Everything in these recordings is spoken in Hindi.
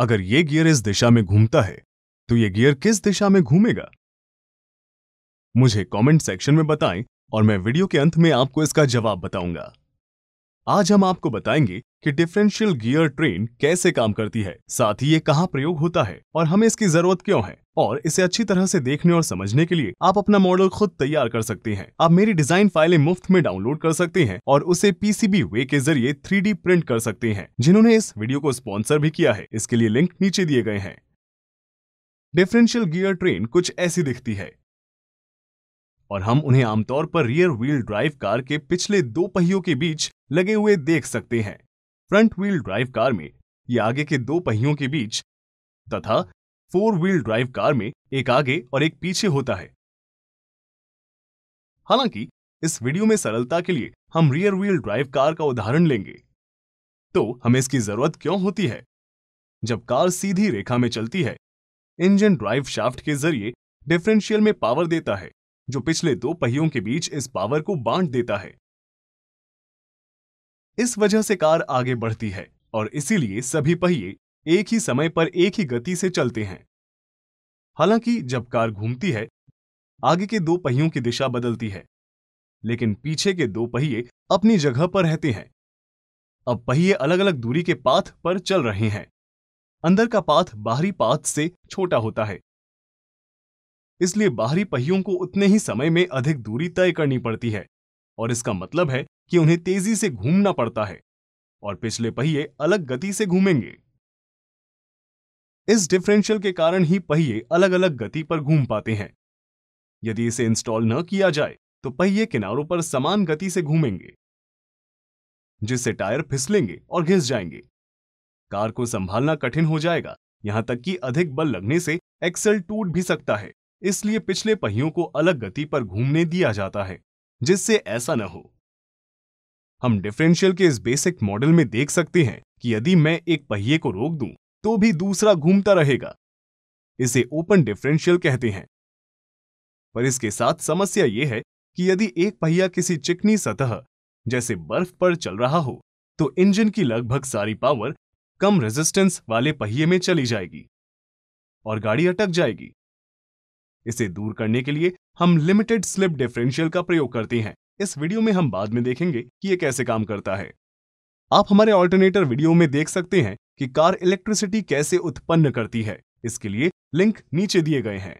अगर ये गियर इस दिशा में घूमता है तो ये गियर किस दिशा में घूमेगा मुझे कमेंट सेक्शन में बताएं और मैं वीडियो के अंत में आपको इसका जवाब बताऊंगा आज हम आपको बताएंगे कि डिफरेंशियल गियर ट्रेन कैसे काम करती है साथ ही ये कहाँ प्रयोग होता है और हमें इसकी जरूरत क्यों है और इसे अच्छी तरह से देखने और समझने के लिए आप अपना मॉडल खुद तैयार कर सकते हैं। आप मेरी डिजाइन फाइलें मुफ्त में डाउनलोड कर सकते हैं और उसे पीसीबी वे के जरिए थ्री प्रिंट कर सकते हैं जिन्होंने इस वीडियो को स्पॉन्सर भी किया है इसके लिए लिंक नीचे दिए गए हैं डिफरेंशियल गियर ट्रेन कुछ ऐसी दिखती है और हम उन्हें आमतौर पर रियर व्हील ड्राइव कार के पिछले दो पहियों के बीच लगे हुए देख सकते हैं फ्रंट व्हील ड्राइव कार में ये आगे के दो पहियों के बीच तथा फोर व्हील ड्राइव कार में एक आगे और एक पीछे होता है हालांकि इस वीडियो में सरलता के लिए हम रियर व्हील ड्राइव कार का उदाहरण लेंगे तो हमें इसकी जरूरत क्यों होती है जब कार सीधी रेखा में चलती है इंजन ड्राइव शाफ्ट के जरिए डिफरेंशियल में पावर देता है जो पिछले दो पहियों के बीच इस पावर को बांट देता है इस वजह से कार आगे बढ़ती है और इसीलिए सभी पहिए एक ही समय पर एक ही गति से चलते हैं हालांकि जब कार घूमती है आगे के दो पहियों की दिशा बदलती है लेकिन पीछे के दो पहिए अपनी जगह पर रहते हैं अब पहिए अलग अलग दूरी के पाथ पर चल रहे हैं अंदर का पाथ बाहरी पाथ से छोटा होता है इसलिए बाहरी पहियों को उतने ही समय में अधिक दूरी तय करनी पड़ती है और इसका मतलब है कि उन्हें तेजी से घूमना पड़ता है और पिछले पहिए अलग गति से घूमेंगे इस डिफरेंशियल के कारण ही पहिए अलग अलग गति पर घूम पाते हैं यदि इसे इंस्टॉल न किया जाए तो पहिए किनारों पर समान गति से घूमेंगे जिससे टायर फिसलेंगे और घिस जाएंगे कार को संभालना कठिन हो जाएगा यहां तक कि अधिक बल लगने से एक्सेल टूट भी सकता है इसलिए पिछले पहियों को अलग गति पर घूमने दिया जाता है जिससे ऐसा न हो हम डिफरेंशियल के इस बेसिक मॉडल में देख सकते हैं कि यदि मैं एक पहिए को रोक दूं तो भी दूसरा घूमता रहेगा इसे ओपन डिफरेंशियल कहते हैं पर इसके साथ समस्या यह है कि यदि एक पहिया किसी चिकनी सतह जैसे बर्फ पर चल रहा हो तो इंजन की लगभग सारी पावर कम रेजिस्टेंस वाले पहिए में चली जाएगी और गाड़ी अटक जाएगी इसे दूर करने के लिए हम लिमिटेड स्लिप डिफरेंशियल का प्रयोग करते हैं इस वीडियो में हम बाद में देखेंगे कि ये कैसे काम करता है आप हमारे ऑल्टरनेटर वीडियो में देख सकते हैं कि कार इलेक्ट्रिसिटी कैसे उत्पन्न करती है इसके लिए लिंक नीचे दिए गए हैं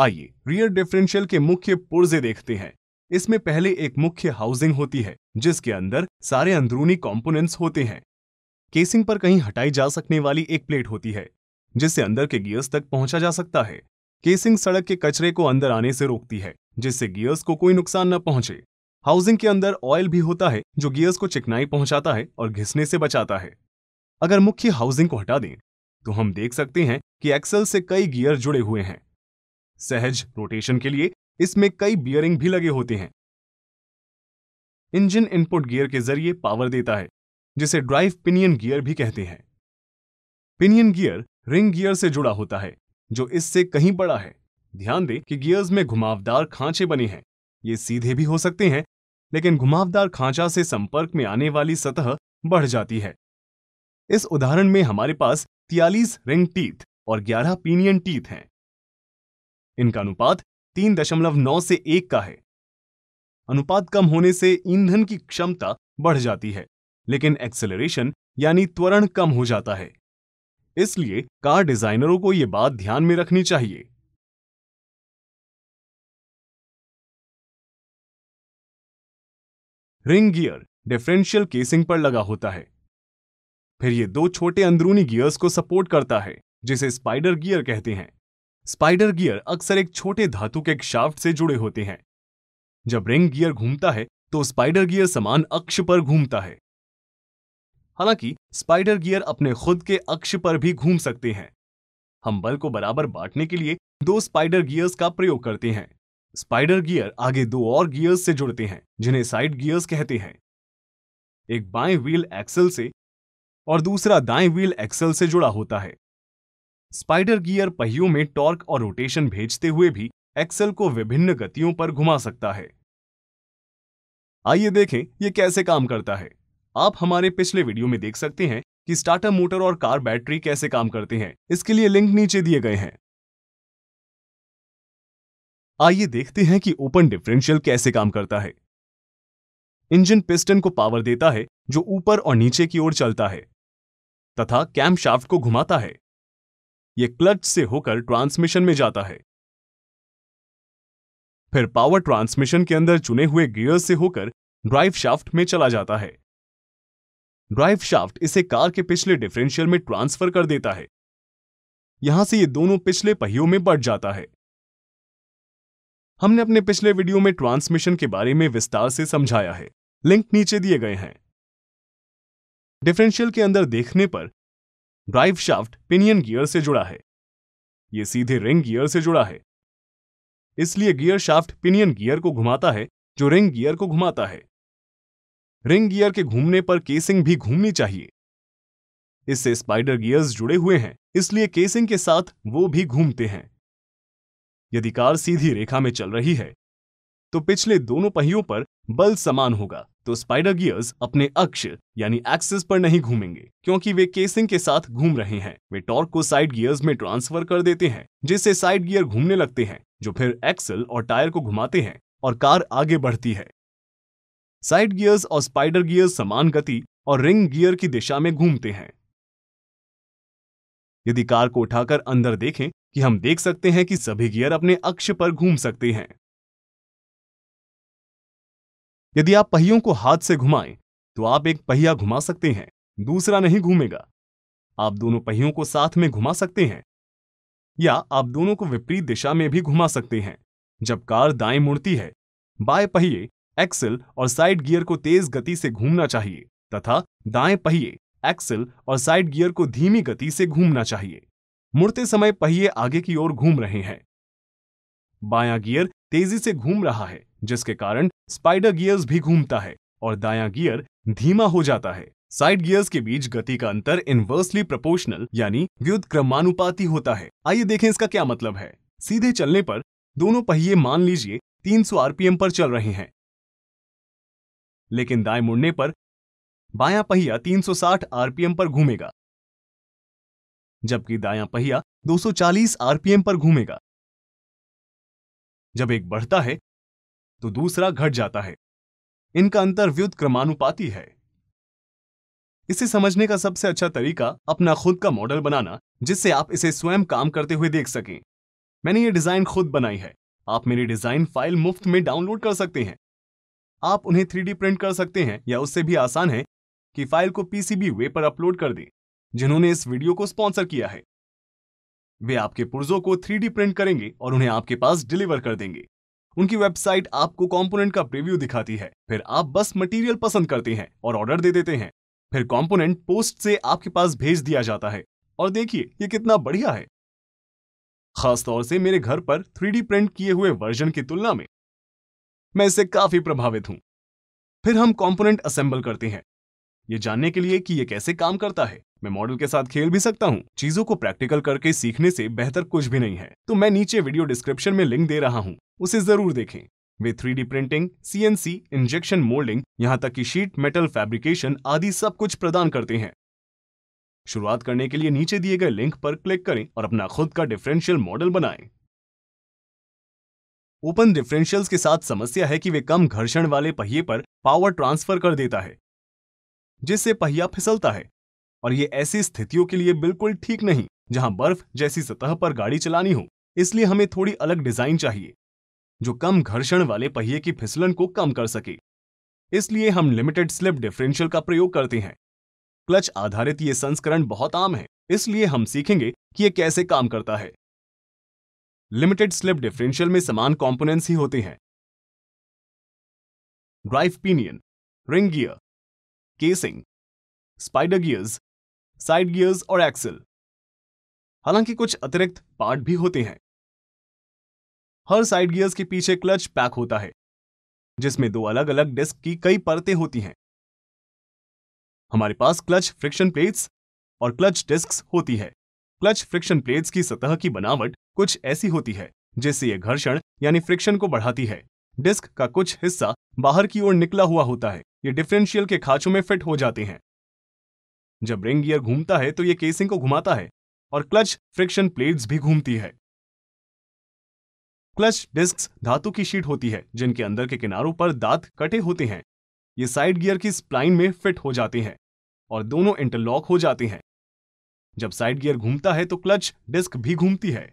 आइए रियर डिफरेंशियल के मुख्य पुर्जे देखते हैं इसमें पहले एक मुख्य हाउसिंग होती है जिसके अंदर सारे अंदरूनी कॉम्पोनेंट्स होते हैं केसिंग पर कहीं हटाई जा सकने वाली एक प्लेट होती है जिससे अंदर के गियर्स तक पहुंचा जा सकता है केसिंग सड़क के कचरे को अंदर आने से रोकती है जिससे गियर्स को कोई नुकसान न पहुंचे हाउसिंग के अंदर ऑयल भी होता है जो गियर्स को चिकनाई पहुंचाता है और घिसने से बचाता है अगर मुख्य हाउसिंग को हटा दें तो हम देख सकते हैं कि एक्सल से कई गियर जुड़े हुए हैं सहज रोटेशन के लिए इसमें कई बियरिंग भी लगे होते हैं इंजन इनपुट गियर के जरिए पावर देता है जिसे ड्राइव पिनियन गियर भी कहते हैं पिनियन गियर रिंग गियर से जुड़ा होता है जो इससे कहीं बड़ा है ध्यान दें कि गियर्स में घुमावदार खांचे बने हैं ये सीधे भी हो सकते हैं लेकिन घुमावदार खांचा से संपर्क में आने वाली सतह बढ़ जाती है इस उदाहरण में हमारे पास तियालीस रिंग टीथ और 11 पीनियन टीथ हैं इनका अनुपात 3.9 से 1 का है अनुपात कम होने से ईंधन की क्षमता बढ़ जाती है लेकिन एक्सेलरेशन यानी त्वरण कम हो जाता है इसलिए कार डिजाइनरों को यह बात ध्यान में रखनी चाहिए रिंग गियर डिफरेंशियल केसिंग पर लगा होता है फिर ये दो छोटे अंदरूनी गियर्स को सपोर्ट करता है जिसे स्पाइडर गियर कहते हैं स्पाइडर गियर अक्सर एक छोटे धातु के एक शाफ्ट से जुड़े होते हैं जब रिंग गियर घूमता है तो स्पाइडर गियर समान अक्ष पर घूमता है हालांकि स्पाइडर गियर अपने खुद के अक्ष पर भी घूम सकते हैं हम बल को बराबर बांटने के लिए दो स्पाइडर गियर्स का प्रयोग करते हैं स्पाइडर गियर आगे दो और गियर्स से जुड़ते हैं जिन्हें साइड गियर्स कहते हैं एक बाएं व्हील एक्सल से और दूसरा दाएं व्हील एक्सल से जुड़ा होता है स्पाइडर गियर पहियों में टॉर्क और रोटेशन भेजते हुए भी एक्सल को विभिन्न गतियों पर घुमा सकता है आइए देखें यह कैसे काम करता है आप हमारे पिछले वीडियो में देख सकते हैं कि स्टार्टर मोटर और कार बैटरी कैसे काम करते हैं इसके लिए लिंक नीचे दिए गए हैं आइए देखते हैं कि ओपन डिफरेंशियल कैसे काम करता है इंजन पिस्टन को पावर देता है जो ऊपर और नीचे की ओर चलता है तथा कैम शाफ्ट को घुमाता है यह क्लच से होकर ट्रांसमिशन में जाता है फिर पावर ट्रांसमिशन के अंदर चुने हुए गियर से होकर ड्राइव शाफ्ट में चला जाता है ड्राइव शाफ्ट इसे कार के पिछले डिफरेंशियल में ट्रांसफर कर देता है यहां से ये दोनों पिछले पहियों में बढ़ जाता है हमने अपने पिछले वीडियो में ट्रांसमिशन के बारे में विस्तार से समझाया है लिंक नीचे दिए गए हैं डिफरेंशियल के अंदर देखने पर ड्राइव शाफ्ट पिनियन गियर से जुड़ा है ये सीधे रिंग गियर से जुड़ा है इसलिए गियर शाफ्ट पिनियन गियर को घुमाता है जो रिंग गियर को घुमाता है रिंग गियर के घूमने पर केसिंग भी घूमनी चाहिए इससे स्पाइडर गियर्स जुड़े हुए हैं इसलिए केसिंग के साथ वो भी घूमते हैं यदि कार सीधी रेखा में चल रही है तो पिछले दोनों पहियों पर बल समान होगा तो स्पाइडर गियर्स अपने अक्ष यानी एक्सिस पर नहीं घूमेंगे क्योंकि वे केसिंग के साथ घूम रहे हैं वे टॉर्क को साइड गियर्स में ट्रांसफर कर देते हैं जिससे साइड गियर घूमने लगते हैं जो फिर एक्सल और टायर को घुमाते हैं और कार आगे बढ़ती है साइड गियर्स और स्पाइडर गियर्स समान गति और रिंग गियर की दिशा में घूमते हैं यदि कार को उठाकर अंदर देखें कि हम देख सकते हैं कि सभी गियर अपने अक्ष पर घूम सकते हैं यदि आप पहियों को हाथ से घुमाएं तो आप एक पहिया घुमा सकते हैं दूसरा नहीं घूमेगा आप दोनों पहियों को साथ में घुमा सकते हैं या आप दोनों को विपरीत दिशा में भी घुमा सकते हैं जब कार दाएं मुड़ती है बाएं पहिए एक्सेल और साइड गियर को तेज गति से घूमना चाहिए तथा दाएं पहिए एक्सल और साइड गियर को धीमी गति से घूमना चाहिए मुड़ते समय पहिए आगे की ओर घूम रहे हैं बायां गियर तेजी से घूम रहा है जिसके कारण स्पाइडर गियर्स भी घूमता है और दायां गियर धीमा हो जाता है साइड गियर्स के बीच गति का अंतर इनवर्सली प्रोपोर्शनल यानी क्रमानुपाती होता है आइए देखें इसका क्या मतलब है सीधे चलने पर दोनों पहिए मान लीजिए 300 आरपीएम पर चल रहे हैं लेकिन दाएं मुड़ने पर बायां पहिया 360 आरपीएम पर घूमेगा जबकि दायां पहिया 240 आरपीएम पर घूमेगा जब एक बढ़ता है तो दूसरा घट जाता है इनका अंतर व्युत क्रमानुपाती है इसे समझने का सबसे अच्छा तरीका अपना खुद का मॉडल बनाना जिससे आप इसे स्वयं काम करते हुए देख सकें मैंने ये डिज़ाइन खुद बनाई है आप मेरी डिज़ाइन फाइल मुफ्त में डाउनलोड कर सकते हैं आप उन्हें 3D प्रिंट कर सकते हैं या उससे भी आसान है कि फाइल को पीसीबी वे पर अपलोड कर दें जिन्होंने इस वीडियो को स्पॉन्सर किया है वे आपके पुर्जों को थ्री प्रिंट करेंगे और उन्हें आपके पास डिलीवर कर देंगे उनकी वेबसाइट आपको कंपोनेंट का प्रीव्यू दिखाती है फिर आप बस मटेरियल पसंद करते हैं और ऑर्डर दे देते हैं फिर कंपोनेंट पोस्ट से आपके पास भेज दिया जाता है और देखिए ये कितना बढ़िया है खासतौर से मेरे घर पर थ्री प्रिंट किए हुए वर्जन की तुलना में मैं इससे काफी प्रभावित हूं फिर हम कंपोनेंट असेंबल करते हैं ये जानने के लिए कि ये कैसे काम करता है मैं मॉडल के साथ खेल भी सकता हूँ चीजों को प्रैक्टिकल करके सीखने से बेहतर कुछ भी नहीं है तो मैं नीचे वीडियो डिस्क्रिप्शन में लिंक दे रहा हूँ उसे जरूर देखें वे three printing CNC injection moulding यहाँ तक कि शीट मेटल फैब्रिकेशन आदि सब कुछ प्रदान करते हैं शुरुआत करने के लिए नीचे दिए गए लिंक पर क्लिक करें और अपना खुद का डिफरेंशियल मॉडल बनाएं। ओपन डिफरेंशियल्स के साथ समस्या है कि वे कम घर्षण वाले पहिए पर पावर ट्रांसफर कर देता है जिससे पहिया फिसलता है और ये ऐसी स्थितियों के लिए बिल्कुल ठीक नहीं जहां बर्फ जैसी सतह पर गाड़ी चलानी हो इसलिए हमें थोड़ी अलग डिजाइन चाहिए जो कम घर्षण वाले पहिए की फिसलन को कम कर सके इसलिए हम लिमिटेड स्लिप डिफरेंशियल का प्रयोग करते हैं क्लच आधारित ये संस्करण बहुत आम है इसलिए हम सीखेंगे कि यह कैसे काम करता है लिमिटेड स्लिप डिफरेंशियल में समान कंपोनेंट्स ही होते हैं drive pinion ring gear casing spider gears side gears और एक्सल हालांकि कुछ अतिरिक्त पार्ट भी होते हैं हर साइड गियर्स के पीछे क्लच पैक होता है जिसमें दो अलग अलग डिस्क की कई परतें होती हैं हमारे पास क्लच फ्रिक्शन प्लेट्स और क्लच डिस्क होती है क्लच फ्रिक्शन प्लेट्स की सतह की बनावट कुछ ऐसी होती है जिससे यह घर्षण यानी फ्रिक्शन को बढ़ाती है डिस्क का कुछ हिस्सा बाहर की ओर निकला हुआ होता है ये डिफरेंशियल के खाचों में फिट हो जाते हैं जब रिंग गियर घूमता है तो ये केसिंग को घुमाता है और क्लच फ्रिक्शन प्लेट्स भी घूमती है क्लच डिस्क धातु की शीट होती है जिनके अंदर के किनारों पर दांत कटे होते हैं ये साइड गियर की स्प्लाइन में फिट हो जाते हैं और दोनों इंटरलॉक हो जाते हैं जब साइड गियर घूमता है तो क्लच डिस्क भी घूमती है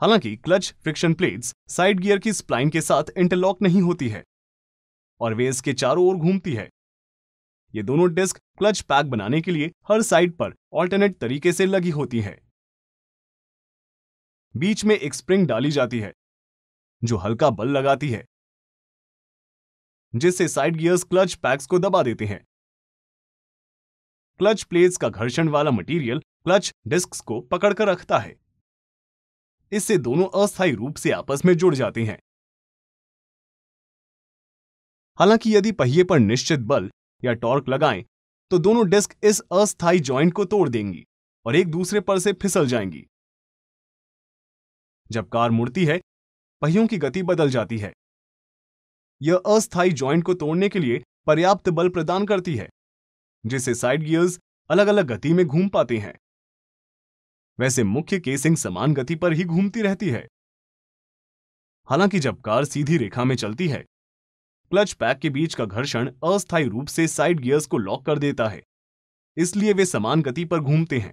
हालांकि clutch friction plates side gear की स्प्लाइन के साथ इंटरलॉक नहीं होती है और वे इसके चारों ओर घूमती है ये दोनों डिस्क क्लच पैक बनाने के लिए हर साइड पर ऑल्टरनेट तरीके से लगी होती है बीच में एक स्प्रिंग डाली जाती है जो हल्का बल लगाती है जिससे साइड गियर्स क्लच पैक्स को दबा देते हैं क्लच प्लेट्स का घर्षण वाला मटेरियल क्लच डिस्क को पकड़कर रखता है इससे दोनों अस्थायी रूप से आपस में जुड़ जाते हैं हालांकि यदि पहिए पर निश्चित बल या टॉर्क लगाएं तो दोनों डिस्क इस अस्थायी जॉइंट को तोड़ देंगी और एक दूसरे पर से फिसल जाएंगी जब कार मुड़ती है पहियों की गति बदल जाती है यह अस्थायी जॉइंट को तोड़ने के लिए पर्याप्त बल प्रदान करती है जिसे साइड गियर्स अलग अलग गति में घूम पाते हैं वैसे मुख्य केसिंग समान गति पर ही घूमती रहती है हालांकि जब कार सीधी रेखा में चलती है क्लच पैक के बीच का घर्षण अस्थायी रूप से साइड गियर्स को लॉक कर देता है इसलिए वे समान गति पर घूमते हैं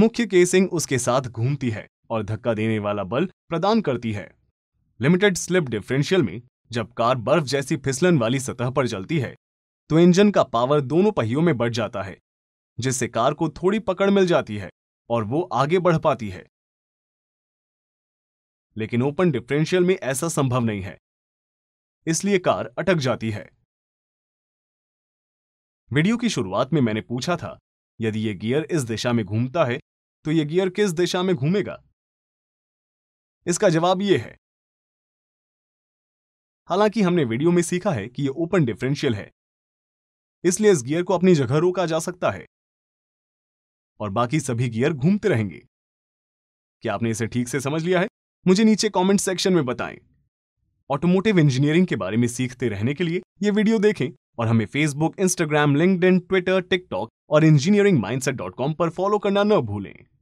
मुख्य केसिंग उसके साथ घूमती है और धक्का देने वाला बल प्रदान करती है लिमिटेड स्लिप डिफरेंशियल में जब कार बर्फ जैसी फिसलन वाली सतह पर चलती है तो इंजन का पावर दोनों पहियों में बढ़ जाता है जिससे कार को थोड़ी पकड़ मिल जाती है और वो आगे बढ़ पाती है लेकिन ओपन डिफरेंशियल में ऐसा संभव नहीं है इसलिए कार अटक जाती है वीडियो की शुरुआत में मैंने पूछा था यदि यह गियर इस दिशा में घूमता है तो यह गियर किस दिशा में घूमेगा इसका जवाब यह है हालांकि हमने वीडियो में सीखा है कि यह ओपन डिफरेंशियल है इसलिए इस गियर को अपनी जगह रोका जा सकता है और बाकी सभी गियर घूमते रहेंगे क्या आपने इसे ठीक से समझ लिया है मुझे नीचे कमेंट सेक्शन में बताएं ऑटोमोटिव इंजीनियरिंग के बारे में सीखते रहने के लिए ये वीडियो देखें और हमें फेसबुक इंस्टाग्राम इन ट्विटर टिकटॉक और इंजीनियरिंग माइंडसेट डॉट कॉम पर फॉलो करना न भूलें